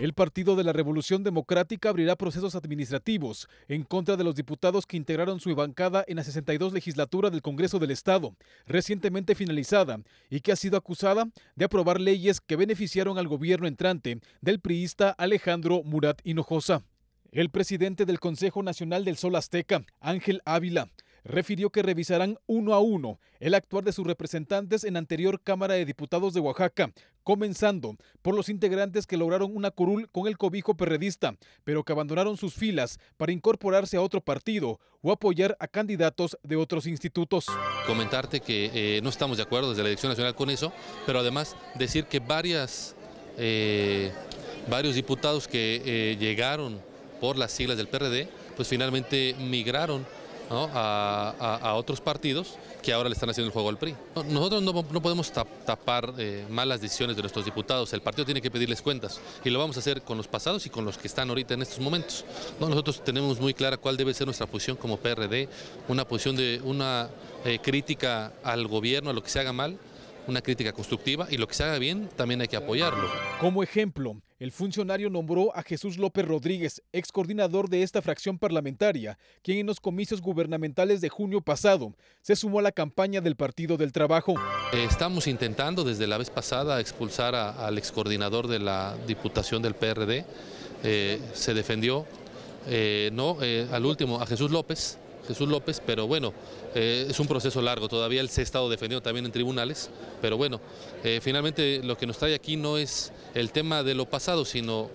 El Partido de la Revolución Democrática abrirá procesos administrativos en contra de los diputados que integraron su bancada en la 62 legislatura del Congreso del Estado, recientemente finalizada, y que ha sido acusada de aprobar leyes que beneficiaron al gobierno entrante del priista Alejandro Murat Hinojosa. El presidente del Consejo Nacional del Sol Azteca, Ángel Ávila, refirió que revisarán uno a uno el actuar de sus representantes en anterior Cámara de Diputados de Oaxaca, comenzando por los integrantes que lograron una curul con el cobijo perredista, pero que abandonaron sus filas para incorporarse a otro partido o apoyar a candidatos de otros institutos. Comentarte que eh, no estamos de acuerdo desde la elección Nacional con eso, pero además decir que varias, eh, varios diputados que eh, llegaron por las siglas del PRD, pues finalmente migraron a, otros partidos que ahora le están haciendo el juego al PRI. Nosotros no, podemos tapar eh, malas decisiones de nuestros diputados, el partido tiene que pedirles cuentas y lo vamos a hacer con los pasados y con los que están ahorita en estos momentos. Nosotros tenemos muy clara cuál debe ser nuestra posición como PRD, una posición de una eh, crítica al gobierno, a lo que se haga mal, una crítica constructiva y lo que se haga bien también hay que apoyarlo. Como ejemplo, el funcionario nombró a Jesús López Rodríguez, ex coordinador de esta fracción parlamentaria, quien en los comicios gubernamentales de junio pasado se sumó a la campaña del Partido del Trabajo. Estamos intentando desde la vez pasada expulsar al ex coordinador de la Diputación del PRD. Eh, se defendió, eh, no, eh, al último a Jesús López, Jesús López, pero bueno, eh, es un proceso largo, todavía él se ha estado defendiendo también en tribunales, pero bueno, finalmente lo que nos trae aquí no es el tema de lo pasado, sino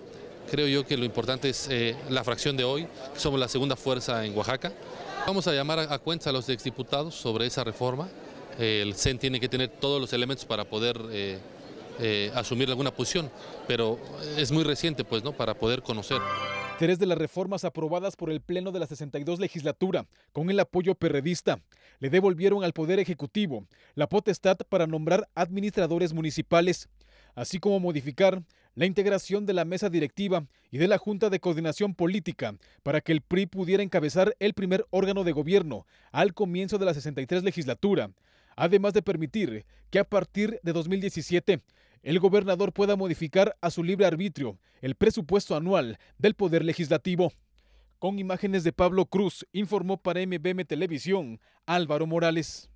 creo yo que lo importante es la fracción de hoy, somos la segunda fuerza en Oaxaca. Vamos a llamar a, cuenta a los exdiputados sobre esa reforma, el CEN tiene que tener todos los elementos para poder asumir alguna posición, pero es muy reciente pues, ¿no? para poder conocer. Tres de las reformas aprobadas por el Pleno de la 62 legislatura, con el apoyo perredista, le devolvieron al Poder Ejecutivo la potestad para nombrar administradores municipales, así como modificar la integración de la mesa directiva y de la Junta de Coordinación Política para que el PRI pudiera encabezar el primer órgano de gobierno al comienzo de la 63 legislatura, además de permitir que a partir de 2017 el gobernador pueda modificar a su libre arbitrio el presupuesto anual del Poder Legislativo. Con imágenes de Pablo Cruz, informó para MBM Televisión Álvaro Morales.